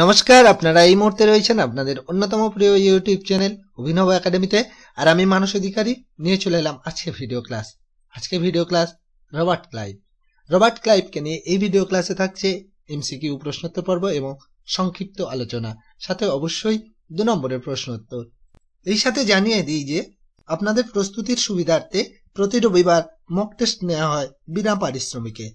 নমস্কার আপনারা এই মুহূর্তে রয়েছেন আপনাদের অন্যতম প্রিয় ইউটিউব চ্যানেল অভিনব একাডেমিতে আর আমি মানস অধিকারী নিয়ে চলে এলাম আজকে ভিডিও ক্লাস আজকে video class Robert Clive Robert ক্লাইভকে নিয়ে এই ভিডিও ক্লাসে থাকছে এমসিকিউ প্রশ্নোত্তর পর্ব এবং সংক্ষিপ্ত আলোচনা সাথে অবশ্যই দু নম্বরের প্রশ্নোত্তর এই সাথে জানিয়ে দিই যে আপনাদের প্রস্তুতির সুবিধার্থে প্রতি রবিবার মক টেস্ট নেওয়া হয় বিনা পারিশ্রমিকে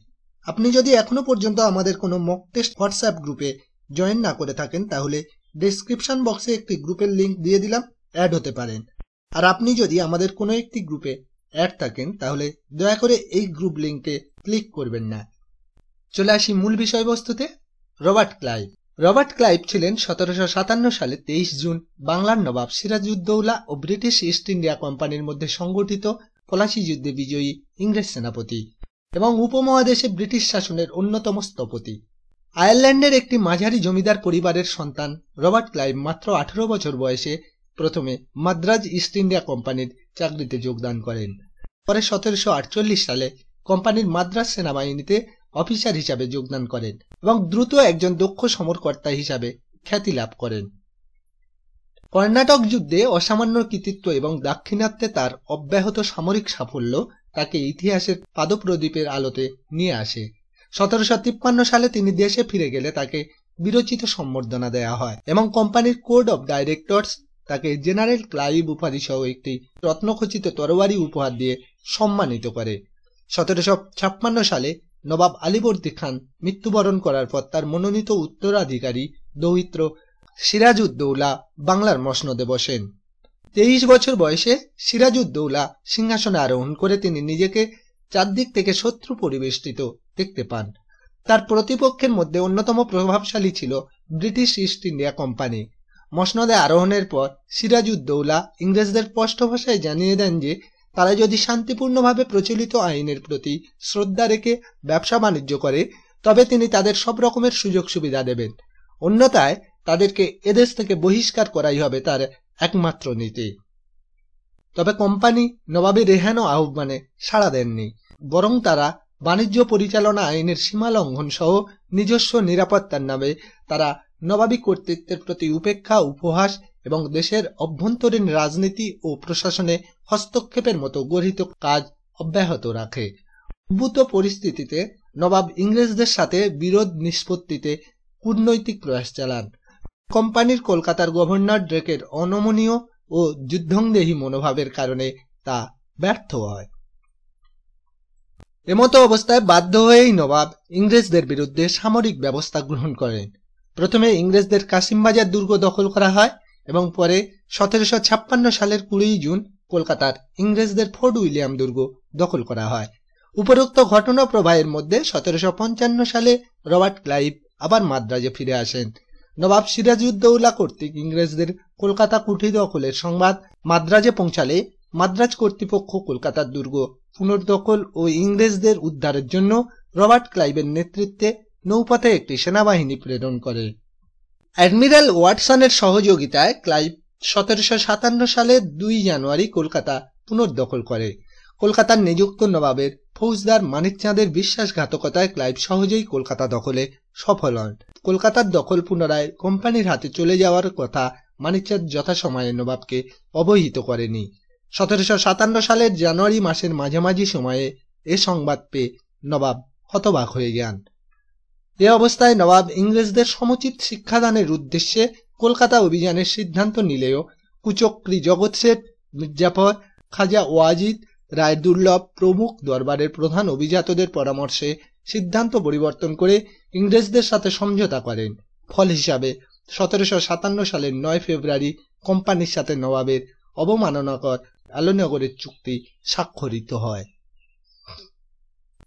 আপনি যদি এখনো পর্যন্ত আমাদের কোনো মক টেস্ট হোয়াটসঅ্যাপ গ্রুপে জয়েন না করে থাকেন তাহলে ডেসক্রিপশন বক্সে একটি গ্রুপের লিঙ্ক দিয়ে দিলাম অ্যাড হতে পারেন আর আপনি যদি আমাদের কোনো একটি গ্রুপে অ্যাড থাকেন তাহলে দয়া করে এই গ্রুপ লিঙ্কে ক্লিক করবেন না চলে আসি মূল বিষয়বস্তুতে রবার্ট ক্লাইভ রবার্ট ক্লাইভ ছিলেন সতেরোশো সাতান্ন সালে তেইশ জুন বাংলার নবাব সিরাজউদ্দৌলা ও ব্রিটিশ ইস্ট ইন্ডিয়া কোম্পানির মধ্যে সংগঠিত পলাশি যুদ্ধে বিজয়ী ইংরেজ সেনাপতি এবং উপমহাদেশে ব্রিটিশ শাসনের অন্যতম স্থপতি আয়ারল্যান্ডের একটি মাঝারি জমিদার পরিবারের সন্তান রবার্ট ক্লাইভ মাত্র আঠারো বছর বয়সে প্রথমে মাদ্রাজ ইস্ট ইন্ডিয়া কোম্পানির চাকরিতে যোগদান করেন পরে সতেরোশো আটচল্লিশ সালে কোম্পানির মাদ্রাজ সেনাবাহিনীতে অফিসার হিসাবে যোগদান করেন এবং দ্রুত একজন দক্ষ সমরকর্তা হিসাবে খ্যাতি লাভ করেন কর্ণাটক যুদ্ধে অসামান্য কৃতিত্ব এবং দাক্ষিণাত্যে তার অব্যাহত সামরিক সাফল্য তাকে ইতিহাসের পাদপ্রদীপের আলোতে নিয়ে আসে সতেরোশো তিপ্পান্ন সালে তিনি দেশে ফিরে গেলে তাকে বিরচিত সম্বর্ধনা দেয়া হয় এবং কোম্পানির কোড অব ডাইরেক্টরস তাকে জেনারেল ক্লাইভ উপাধি সহ একটি রত্নখচিত তরোয়ারি উপহার দিয়ে সম্মানিত করে সতেরোশো ছাপ্পান্ন সালে নবাব আলীবর্দী খান মৃত্যুবরণ করার পর তার মনোনীত উত্তরাধিকারী দৌহিত্র সিরাজউদ্দৌলা বাংলার মসনদে বসেন তেইশ বছর বয়সে সিরাজউদ্দৌলা সিংহাসনে আরোহণ করে তিনি নিজেকে চারদিক থেকে শত্রু পরিবেষ্টিত দেখতে পান তার প্রতিপক্ষের মধ্যে অন্যতম প্রভাবশালী ছিল ব্রিটিশ ইস্ট ইন্ডিয়া কোম্পানি মসনদে আরোহণের পর সিরাজউদ্দৌলা ইংরেজদের স্পষ্ট ভাষায় জানিয়ে দেন যে তারা যদি শান্তিপূর্ণভাবে প্রচলিত আইনের প্রতি শ্রদ্ধা রেখে ব্যবসা বাণিজ্য করে তবে তিনি তাদের সব রকমের সুযোগ সুবিধা দেবেন অন্যথায় তাদেরকে এদেশ থেকে বহিষ্কার করাই হবে তার একমাত্র নীতি তবে কোম্পানি নবাবী রেহানো আহ্বানে সাড়া দেননি বরং তারা বাণিজ্য পরিচালনা আইনের সীমা লঙ্ঘন সহ নিজস্ব নিরাপত্তার নামে তারা নবাবী কর্তৃত্বের প্রতি উপেক্ষা উপহাস এবং দেশের অভ্যন্তরীণ রাজনীতি ও প্রশাসনে হস্তক্ষেপের মতো গঠিত কাজ অব্যাহত রাখে উদ্ভূত পরিস্থিতিতে নবাব ইংরেজদের সাথে বিরোধ নিষ্পত্তিতে কূটনৈতিক প্রয়াস চালান কোম্পানির কলকাতার গভর্নর ড্রেকের অনমনীয় ও যুদ্ধংদেহী মনোভাবের কারণে তা ব্যর্থ হয় এমতো অবস্থায় বাধ্য হয়েই নবাব ইংরেজদের বিরুদ্ধে সামরিক ব্যবস্থা গ্রহণ করেন প্রথমে ইংরেজদের কাসিমবাজার দুর্গ দখল করা হয় এবং পরে সতেরোশো ছাপ্পান্ন সালের কুড়ি জুন কলকাতার ইংরেজদের ফোর্ট উইলিয়াম দুর্গ দখল করা হয় উপরোক্ত ঘটনা প্রবাহের মধ্যে সতেরোশো পঞ্চান্ন সালে রবার্ট ক্লাইভ আবার মাদ্রাজে ফিরে আসেন নবাব সিরাজউদ্দৌলা কর্তৃক ইংরেজদের কলকাতা কুঠি দখলের সংবাদ মাদ্রাজে পৌঁছালে মাদ্রাজ কর্তৃপক্ষ কলকাতার দুর্গ পুনর্দখল ও ইংরেজদের উদ্ধারের জন্য রবার্ট ক্লাইভের নেতৃত্বে নৌপথে একটি সেনাবাহিনী প্রেরণ করে অ্যাডমিরাল ওয়াটসনের সহযোগিতায় ক্লাইভ সতেরোশো সাতান্ন সালের দুই জানুয়ারি কলকাতা পুনর্দখল করে কলকাতার নিযুক্ত নবাবের ফৌজদার মানিকচাঁদের বিশ্বাসঘাতকতায় ক্লাইভ সহজেই কলকাতা দখলে সফল হন কলকাতার দখল পুনরায় কোম্পানির হাতে চলে যাওয়ার কথা মানিকচাঁদ যথাসময়ে নবাবকে অবহিত করেনি সতেরোশো সাতান্ন সালের জানুয়ারি মাসের মাঝামাঝি সময়ে এ সংবাদ পেয়ে নবাব হতবাক হয়ে গেন এ অবস্থায় নবাব ইংরেজদের সমুচিত শিক্ষাদানের উদ্দেশ্যে কলকাতা অভিযানের সিদ্ধান্ত নিলেও কুচক্রী জগৎ শেঠ মির্জাফর খাজা ওয়াজিদ রায় দুর্লভ প্রমুখ দরবারের প্রধান অভিজাতদের পরামর্শে সিদ্ধান্ত পরিবর্তন করে ইংরেজদের সাথে সমঝোতা করেন ফল হিসাবে সতেরোশো সাতান্ন সালের নয় ফেব্রুয়ারি কোম্পানির সাথে নবাবের অবমাননাকর আলোনগরের চুক্তি স্বাক্ষরিত হয়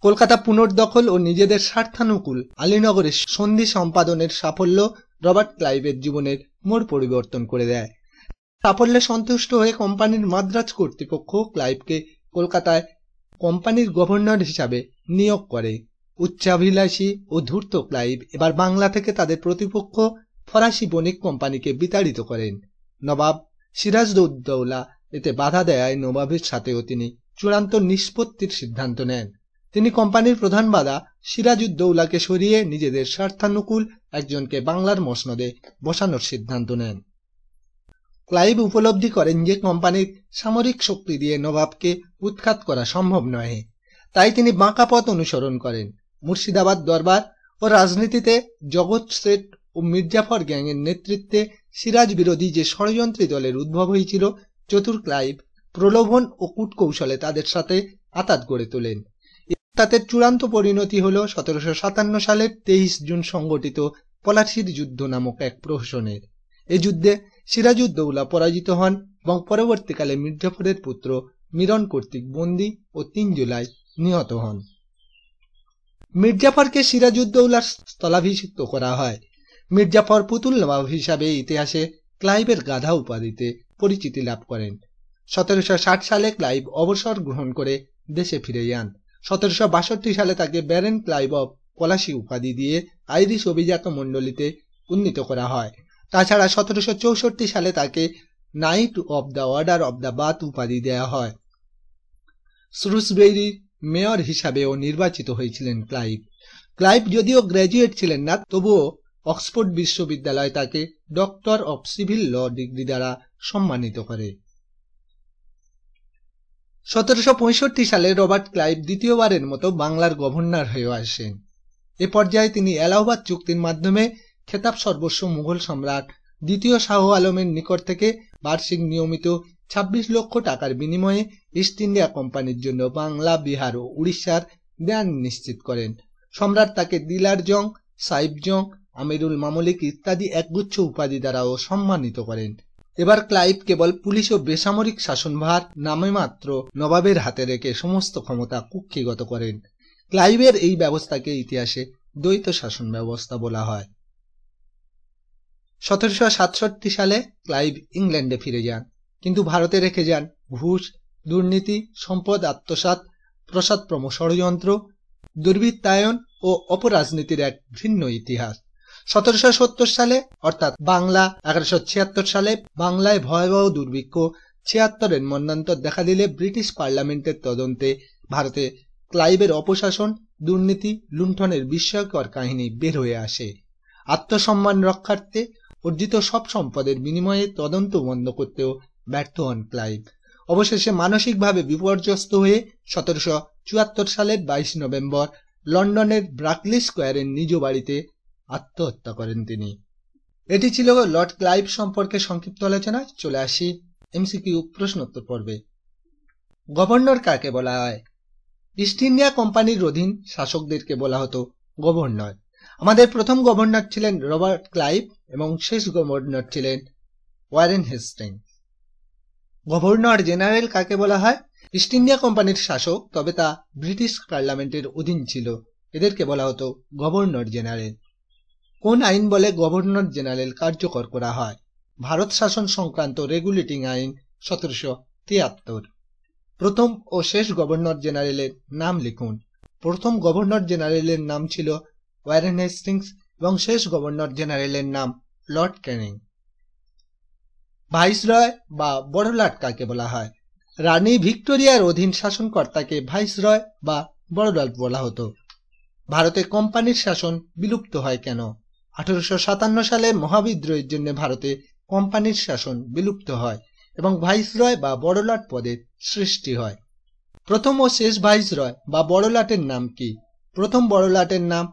কলকাতা পুনর্দখল ও নিজেদের স্বার্থানুকূল আলীনগরের সন্ধি সম্পাদনের সাফল্য রবার্ট ক্লাইভের জীবনের মোড় পরিবর্তন করে দেয় সাফল্যে সন্তুষ্ট হয়ে কোম্পানির মাদ্রাজ কর্তৃপক্ষ ক্লাইভকে কলকাতায় কোম্পানির গভর্নর হিসাবে নিয়োগ করে উচ্চাভিলাষী ও ধূর্ত ক্লাইভ এবার বাংলা থেকে তাদের প্রতিপক্ষ ফরাসি বণিক কোম্পানিকে বিতাড়িত করেন নবাব সিরাজদৌদ্দৌলা এতে বাধা দেয়ায় নবাবের সাথেও তিনি চূড়ান্ত নিষ্পত্তির সিদ্ধান্ত নেন তিনি কোম্পানির প্রধান বাধা সিরাজউদ্দৌলাকে সরিয়ে নিজেদের স্বার্থানুকূল একজনকে বাংলার মসনদে বসানোর সিদ্ধান্ত নেন ক্লাইভ উপলব্ধি করেন যে কোম্পানির সামরিক শক্তি দিয়ে নবাবকে উৎখাত করা সম্ভব নয় তাই তিনি বাঁকা পথ অনুসরণ করেন মুর্শিদাবাদ দরবার ও রাজনীতিতে জগৎ শেঠ ও মির্জাফর গ্যাংয়ের নেতৃত্বে সিরাজ বিরোধী যে ষড়যন্ত্রী দলের উদ্ভব হয়েছিল চতুর ক্লাইভ প্রলোভন ও কূটকৌশলে তাদের সাথে আতাত গড়ে তোলেন তাদের চূড়ান্ত পরিণতি হল সতেরোশো সাতান্ন সালের তেইশ জুন সংগঠিত পলাশির যুদ্ধ নামক এক প্রহসনের এ যুদ্ধে সিরাজউদ্দৌলা পরাজিত হন এবং পরবর্তীকালে মির্জাফরের পুত্র মিরন কর্তৃক বন্দী ও তিন জুলাই নিহত হন মির্জাফরকে সিরাজউদ্দৌলার স্থলাভিষিক্ত করা হয় মির্জাফর পুতুল নবাব হিসাবে ইতিহাসে ক্লাইভের গাধা উপাধিতে পরিচিতি লাভ করেন সতেরোশো সালে ক্লাইভ অবসর গ্রহণ করে দেশে ফিরে যান সতেরোশো সালে তাকে ব্যারেন ক্লাইভ অব পলাশি উপাধি দিয়ে আইরিশ অভিজাত মণ্ডলীতে উন্নীত করা হয় তাছাড়া সতেরোশো সালে তাকে knight of the order of the bath উপাধি দেয়া হয় স্রুসবেরির মেয়র হিসাবেও নির্বাচিত হয়েছিলেন ক্লাইভ ক্লাইভ যদিও গ্র্যাজুয়েট ছিলেন না তবুও অক্সফোর্ড বিশ্ববিদ্যালয় তাকে doctor of civil law degree দ্বারা সম্মানিত করে সতেরোশো সালে রবার্ট ক্লাইভ দ্বিতীয়বারের মতো বাংলার গভর্নর হয়ে আসেন এ পর্যায়ে তিনি এলাহাবাদ চুক্তির মাধ্যমে খেতাব সর্বস্ব মুঘল সম্রাট দ্বিতীয় শাহ আলমের নিকট থেকে বার্ষিক নিয়মিত ২৬ লক্ষ টাকার বিনিময়ে ইস্ট ইন্ডিয়া কোম্পানির জন্য বাংলা বিহার ও উড়িষ্যার ব্যান নিশ্চিত করেন সম্রাট তাকে দিলার জং সাইব জং আমিরুল মামলিক ইত্যাদি একগুচ্ছ উপাধি দ্বারাও সম্মানিত করেন এবার ক্লাইভ কেবল পুলিশ ও বেসামরিক শাসনভার নামে মাত্র নবাবের হাতে রেখে সমস্ত ক্ষমতা কুক্ষিগত করেন ক্লাইভের এই ব্যবস্থাকে ইতিহাসে দ্বৈত শাসন ব্যবস্থা বলা হয় সতেরোশো সাতষট্টি সালে ক্লাইভ ইংল্যান্ডে ফিরে যান কিন্তু ভারতে রেখে যান ঘুষ দুর্নীতি সম্পদ আত্মসাত প্রসাদ প্রম ষড়যন্ত্র দুর্বৃত্তায়ন ও অপরাজনীতির এক ভিন্ন ইতিহাস সতেরোশো সত্তর সালে অর্থাৎ বাংলা এগারোশো ছিয়াত্তর সালে বাংলায় ভয়াবহ দুর্ভিক্ষ ছিয়াত্তরের মন্নান্তর দেখা দিলে ব্রিটিশ পার্লামেন্টের তদন্তে ভারতে ক্লাইবের অপশাসন দুর্নীতি লুণ্ঠনের বিস্ময়কর কাহিনী বের হয়ে আসে আত্মসম্মান রক্ষার্থে অর্জিত সব সম্পদের বিনিময়ে তদন্ত বন্ধ করতেও ব্যর্থ হন ক্লাইভ অবশেষে মানসিকভাবে বিপর্যস্ত হয়ে সতেরোশো চুয়াত্তর সালের বাইশ নভেম্বর লন্ডনের ব্রাকলি স্কোয়ারের নিজ বাড়িতে আত্মহত্যা করেন তিনি এটি ছিল লর্ড ক্লাইভ সম্পর্কে সংক্ষিপ্ত আলোচনায় চলে আসি এমসিকিউ প্রশ্নোত্তর পর্বে গভর্নর কাকে বলা হয় ইস্ট ইন্ডিয়া কোম্পানির অধীন শাসকদেরকে বলা হতো গভর্নর আমাদের প্রথম গভর্নর ছিলেন রবার্ট ক্লাইভ এবং শেষ গভর্নর ছিলেন ওয়ারেন হেস্টিং গভর্নর জেনারেল কাকে বলা হয় ইস্ট ইন্ডিয়া কোম্পানির শাসক তবে তা ব্রিটিশ পার্লামেন্টের অধীন ছিল এদেরকে বলা হতো গভর্নর জেনারেল কোন আইন বলে গভর্নর জেনারেল কার্যকর করা হয় ভারত শাসন সংক্রান্ত রেগুলেটিং আইন সতেরোশো তিয়াত্তর প্রথম ও শেষ গভর্নর জেনারেলের নাম লিখুন প্রথম গভর্নর জেনারেলের নাম ছিল ওয়ারেন হেস্টিংস এবং শেষ গভর্নর জেনারেলের নাম লর্ড ক্যানিং ভাইসরয় বা বড়লাট কাকে বলা হয় রানী ভিক্টোরিয়ার অধীন শাসনকর্তাকে ভাইসরয় বা বড়লাট বলা হতো ভারতে কোম্পানির শাসন বিলুপ্ত হয় কেন আঠারোশো সালে মহাবিদ্রোহের জন্য ভারতে কোম্পানির শাসন বিলুপ্ত হয় এবং ভাইসরয় বা বড়লাট পদের সৃষ্টি হয় প্রথম ও শেষ ভাইসরয় বা বড়লাটের নাম কি প্রথম বড়লাটের নাম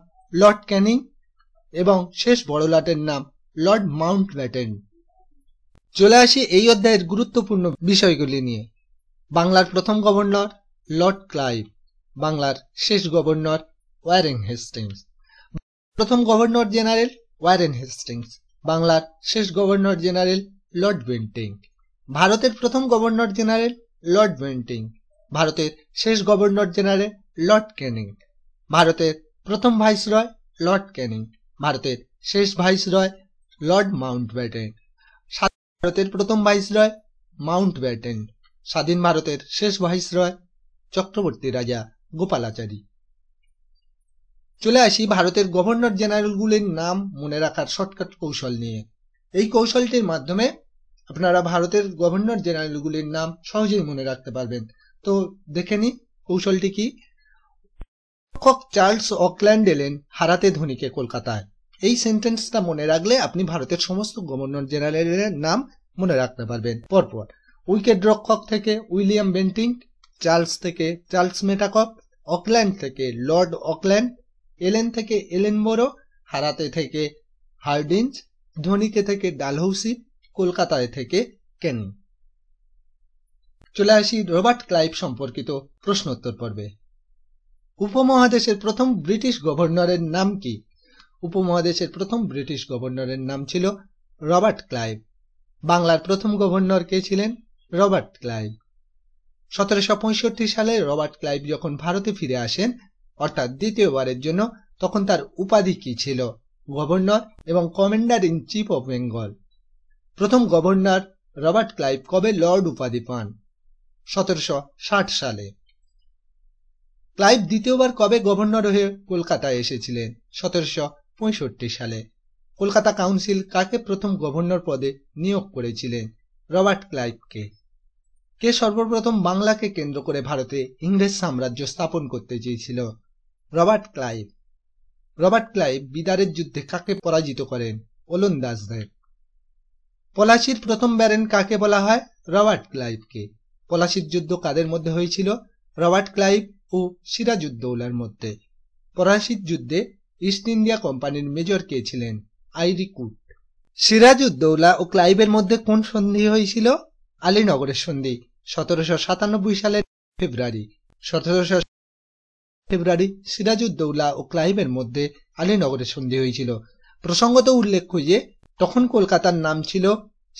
লর্ড ক্যানিং এবং শেষ বড়লাটের নাম লর্ড মাউন্ট ব্যাটেন চলে আসি এই অধ্যায়ের গুরুত্বপূর্ণ বিষয়গুলি নিয়ে বাংলার প্রথম গভর্নর লর্ড ক্লাইভ বাংলার শেষ গভর্নর ওয়ারিং হেস্টিংস প্রথম গভর্নর জেনারেল ওয়ারেন হেস্টিংস বাংলার শেষ গভর্নর জেনারেল লর্ড বেন্টিং ভারতের প্রথম গভর্নর জেনারেল লর্ড বেন্টিং ভারতের শেষ গভর্নর জেনারেল লর্ড ক্যানিং ভারতের প্রথম ভাইসরয় লর্ড ক্যানিং ভারতের শেষ ভাইসরয় লর্ড মাউন্ট ব্যাটেন ভারতের প্রথম ভাইসরয় মাউন্ট ব্যাটেন স্বাধীন ভারতের শেষ ভাইসরয় চক্রবর্তী রাজা গোপালাচারী চলে আসি ভারতের গভর্নর জেনারেলগুলির নাম মনে রাখার শর্টকাট কৌশল নিয়ে এই কৌশলটির মাধ্যমে আপনারা ভারতের গভর্নর জেনারেলগুলির নাম সহজেই মনে রাখতে পারবেন তো দেখে নি কৌশলটি কি চার্লস অকল্যান্ড এলেন হারাতে ধোনিকে কলকাতায় এই সেন্টেন্সটা মনে রাখলে আপনি ভারতের সমস্ত গভর্নর জেনারেলের নাম মনে রাখতে পারবেন পরপর উইকেট রক্ষক থেকে উইলিয়াম বেন্টিং চার্লস থেকে চার্লস মেটাকপ অকল্যান্ড থেকে লর্ড অকল্যান্ড এলেন থেকে এলেন বড় হারাতে থেকে হার্ডিঞ্জ ধোনিকে থেকে ডালহৌসি কলকাতায় থেকে কেন চলে আসি রবার্ট ক্লাইভ সম্পর্কিত প্রশ্নোত্তর পর্বে উপমহাদেশের প্রথম ব্রিটিশ গভর্নরের নাম কি উপমহাদেশের প্রথম ব্রিটিশ গভর্নরের নাম ছিল রবার্ট ক্লাইভ বাংলার প্রথম গভর্নর কে ছিলেন রবার্ট ক্লাইভ সতেরোশো সালে রবার্ট ক্লাইভ যখন ভারতে ফিরে আসেন অর্থাৎ দ্বিতীয়বারের জন্য তখন তার উপাধি কি ছিল গভর্নর এবং commander in chief of Bengal প্রথম গভর্নর রবার্ট ক্লাইভ কবে লর্ড উপাধি পান সতেরোশো সালে ক্লাইভ দ্বিতীয়বার কবে গভর্নর হয়ে কলকাতায় এসেছিলেন সতেরোশো সালে কলকাতা কাউন্সিল কাকে প্রথম গভর্নর পদে নিয়োগ করেছিলেন রবার্ট ক্লাইভকে কে সর্বপ্রথম বাংলাকে কেন্দ্র করে ভারতে ইংরেজ সাম্রাজ্য স্থাপন করতে চেয়েছিল রবার্ট ক্লাইভ রবার্ট ক্লাইভ বিদারের যুদ্ধে কাকে পরাজিত করেন ওলন্দাজদের পলাশির প্রথম ব্যারেন কাকে বলা হয় রবার্ট ক্লাইভকে পলাশির যুদ্ধ কাদের মধ্যে হয়েছিল রবার্ট ক্লাইভ ও সিরাজুদ্দৌলার মধ্যে পলাশির যুদ্ধে ইস্ট ইন্ডিয়া কোম্পানির মেজর কে ছিলেন আইরিকুট সিরাজুদ্দৌলা ও ক্লাইভের মধ্যে কোন সন্ধি হয়েছিল আলীনগরের সন্ধি সতেরোশো সাতানব্বই সালের ফেব্রুয়ারি সতেরোশো ফেব্রুয়ারি সিরাজউদ্দৌলা ও ক্লাইভের মধ্যে আলীনগরে সন্ধি হয়েছিল প্রসঙ্গত উল্লেখ্য যে তখন কলকাতার নাম ছিল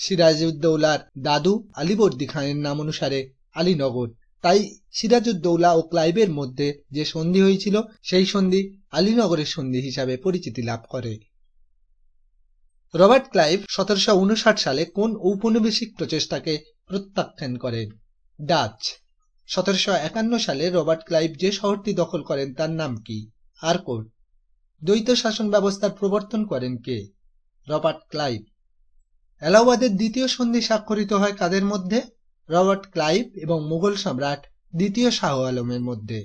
সিরাজউদ্দৌলার দাদু আলীবর্দী খানের নাম অনুসারে আলীনগর তাই সিরাজউদ্দৌলা ও ক্লাইবের মধ্যে যে সন্ধি হয়েছিল সেই সন্ধি আলীনগরের সন্ধি হিসাবে পরিচিতি লাভ করে রবার্ট ক্লাইভ সতেরোশো সালে কোন ঔপনিবেশিক প্রচেষ্টাকে প্রত্যাখ্যান করেন ডাচ সতেরোশো একান্ন সালে রবার্ট ক্লাইভ যে শহরটি দখল করেন তার নাম কি আরকোট দ্বৈত শাসন ব্যবস্থার প্রবর্তন করেন কে রবার্ট ক্লাইভ এলাহাবাদের দ্বিতীয় সন্ধি স্বাক্ষরিত হয় কাদের মধ্যে রবার্ট ক্লাইভ এবং মুঘল সম্রাট দ্বিতীয় শাহ আলমের মধ্যে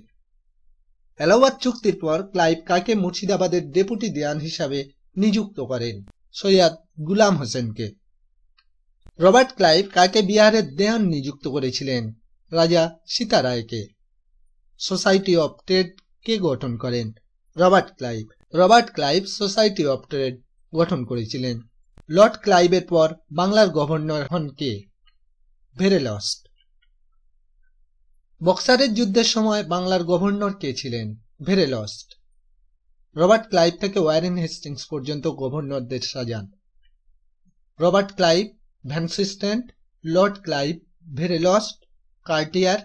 এলাহাবাদ চুক্তির পর ক্লাইভ কাকে মুর্শিদাবাদের ডেপুটি দেয়ান হিসাবে নিযুক্ত করেন সৈয়দ গুলাম হোসেনকে রবার্ট ক্লাইভ কাকে বিহারের দেয়ান নিযুক্ত করেছিলেন রাজা সীতারায়কে সোসাইটি অফ ট্রেড কে গঠন করেন Robert Clive Robert Clive society of trade গঠন করেছিলেন লর্ড ক্লাইভের পর বাংলার গভর্নর হন কে ভেরেলস্ট বক্সারের যুদ্ধের সময় বাংলার গভর্নর কে ছিলেন ভেরেলস্ট রবার্ট ক্লাইভ থেকে ওয়ারেন হেস্টিংস পর্যন্ত গভর্নরদের সাজান Robert Clive Vansittart lord Clive Verelst Cartier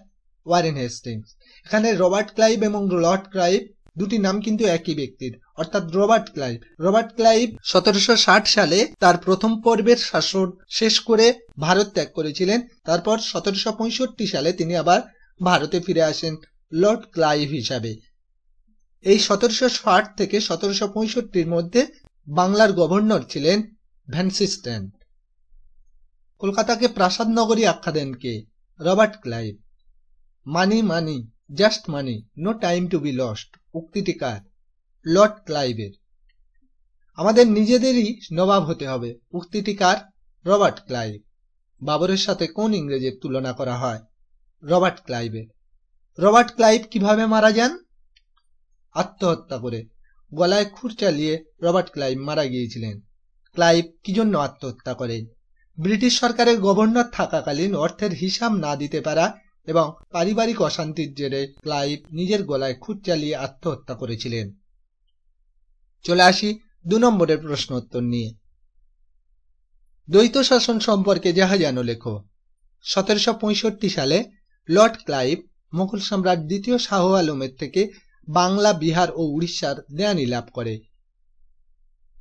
Warren Hastings এখানে রবার্ট ক্লাইভ এবং লর্ড ক্লাইভ দুটি নাম কিন্তু একই ব্যক্তির অর্থাৎ রবার্ট ক্লাইভ রবার্ট ক্লাইভ সতেরোশো সালে তার প্রথম পর্বের শাসন শেষ করে ভারত ত্যাগ করেছিলেন তারপর সতেরোশো সালে তিনি আবার ভারতে ফিরে আসেন লর্ড ক্লাইভ হিসাবে এই সতেরোশো থেকে সতেরোশো পঁয়ষট্টির মধ্যে বাংলার গভর্নর ছিলেন ভ্যানসিস্ট্যান্ট কলকাতাকে প্রাসাদ নগরী আখ্যা দেন কে Robert Clive money money just money no time to be lost উক্তিটি কার লর্ড ক্লাইভের আমাদের নিজেদেরই নবাব হতে হবে উক্তিটি কার রবার্ট ক্লাইভ বাবরের সাথে কোন ইংরেজের তুলনা করা হয় রবার্ট ক্লাইভের রবার্ট ক্লাইভ কিভাবে মারা যান আত্মহত্যা করে গলায় খুর চালিয়ে রবার্ট ক্লাইভ মারা গিয়েছিলেন ক্লাইভ কি জন্য আত্মহত্যা করেন ব্রিটিশ সরকারের গভর্নর থাকাকালীন অর্থের হিসাব না দিতে পারা এবং পারিবারিক অশান্তির জেরে ক্লাইভ নিজের গলায় খুঁত চালিয়ে আত্মহত্যা করেছিলেন চলে আসি দু নম্বরের প্রশ্ন উত্তর নিয়ে দ্বৈত শাসন সম্পর্কে যাহা জানো লেখো সতেরোশো সালে লর্ড ক্লাইভ মুঘল সম্রাট দ্বিতীয় শাহ আলমের থেকে বাংলা বিহার ও উড়িষ্যার দেয়ানি লাভ করে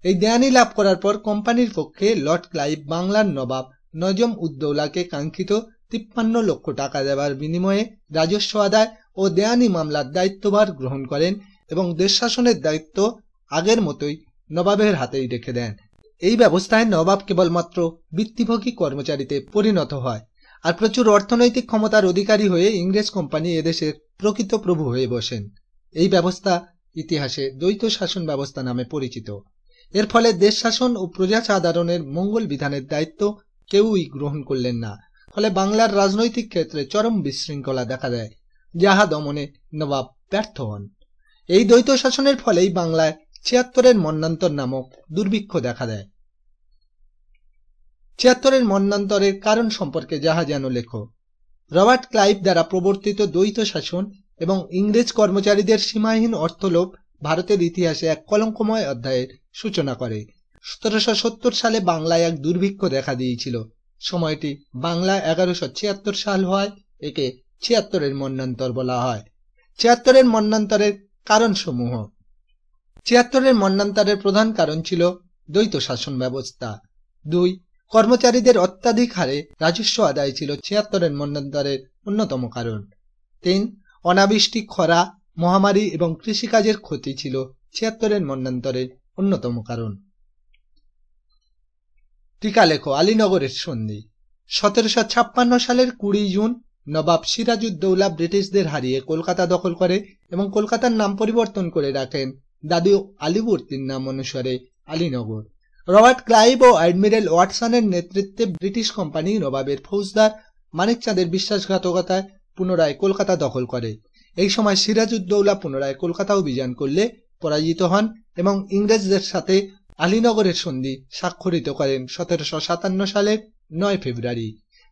এই দেয়ানি লাভ করার পর কোম্পানির পক্ষে লর্ড ক্লাইভ বাংলার নবাব নজম উদ্দৌলাকে কাঙ্ক্ষিত তিপ্পান্ন লক্ষ টাকা দেবার বিনিময়ে রাজস্ব আদায় ও দেয়ানি মামলার দায়িত্বভার গ্রহণ করেন এবং দেশ শাসনের দায়িত্ব আগের মতোই নবাবের হাতেই রেখে দেন এই ব্যবস্থায় নবাব কেবলমাত্র বৃত্তিভোগী কর্মচারীতে পরিণত হয় আর প্রচুর অর্থনৈতিক ক্ষমতার অধিকারী হয়ে ইংরেজ কোম্পানি এদেশের প্রকৃত প্রভু হয়ে বসেন এই ব্যবস্থা ইতিহাসে দ্বৈত শাসন ব্যবস্থা নামে পরিচিত এর ফলে দেশ শাসন ও সাধারণের মঙ্গল বিধানের দায়িত্ব কেউই গ্রহণ করলেন না ফলে বাংলার রাজনৈতিক ক্ষেত্রে চরম বিশৃঙ্খলা দেখা দেয় যাহা দমনে নবাব ব্যর্থ হন এই দ্বৈত শাসনের ফলেই বাংলায় ছিয়াত্তরের মন্নান্তর নামক দুর্ভিক্ষ দেখা দেয় ছিয়াত্তরের মন্নান্তরের কারণ সম্পর্কে যাহা যেন লেখ রবার্ট ক্লাইভ দ্বারা প্রবর্তিত দ্বৈত শাসন এবং ইংরেজ কর্মচারীদের সীমাহীন অর্থলোভ ভারতের ইতিহাসে এক কলঙ্কময় অধ্যায়ের সূচনা করে সতেরোশো সত্তর সালে বাংলায় এক দুর্ভিক্ষ দেখা দিয়েছিল সময়টি বাংলা এগারোশো ছিয়াত্তর সাল হয় একে ছিয়াত্তরের মন্নান্তর বলা হয় ছিয়াত্তরের মন্নান্তরের সমূহ ছিয়াত্তরের মন্নান্তরের প্রধান কারণ ছিল দ্বৈত শাসন ব্যবস্থা দুই কর্মচারীদের অত্যাধিক হারে রাজস্ব আদায় ছিল ছিয়াত্তরের মন্নান্তরের অন্যতম কারণ তিন অনাবৃষ্টি খরা মহামারী এবং কৃষিকাজের ক্ষতি ছিল ছিয়াত্তরের মন্নান্তরের অন্যতম কারণ টিকালেখ আলীনগরের সন্ধি সতেরোশো ছাপ্পান্ন সালের কুড়ি জুন নবাব সিরাজুদ্দৌলা ব্রিটিশদের হারিয়ে কলকাতা দখল করে এবং কলকাতার নাম পরিবর্তন করে রাখেন দাদু আলিবর্তির নাম অনুসারে আলীনগর রবার্ট ক্লাইভ ও অ্যাডমিরাল ওয়াটসনের নেতৃত্বে ব্রিটিশ কোম্পানি নবাবের ফৌজদার মানিকচাঁদের বিশ্বাসঘাতকতায় পুনরায় কলকাতা দখল করে এই সময় সিরাজউদ্দৌলা পুনরায় কলকাতা অভিযান করলে পরাজিত হন এবং ইংরেজদের সাথে আলীনগরের সন্ধি স্বাক্ষরিত করেন সতেরোশো সাতান্ন সালের নয় ফেব্রুয়ারি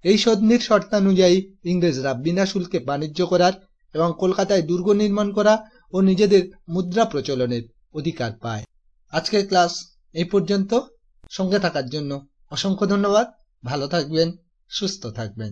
এই সন্ধির শর্তানুযায়ী ইংরেজরা বিনা শুল্কে বাণিজ্য করার এবং কলকাতায় দুর্গ নির্মাণ করা ও নিজেদের মুদ্রা প্রচলনের অধিকার পায় আজকের ক্লাস এই পর্যন্ত সঙ্গে থাকার জন্য অসংখ্য ধন্যবাদ ভালো থাকবেন সুস্থ থাকবেন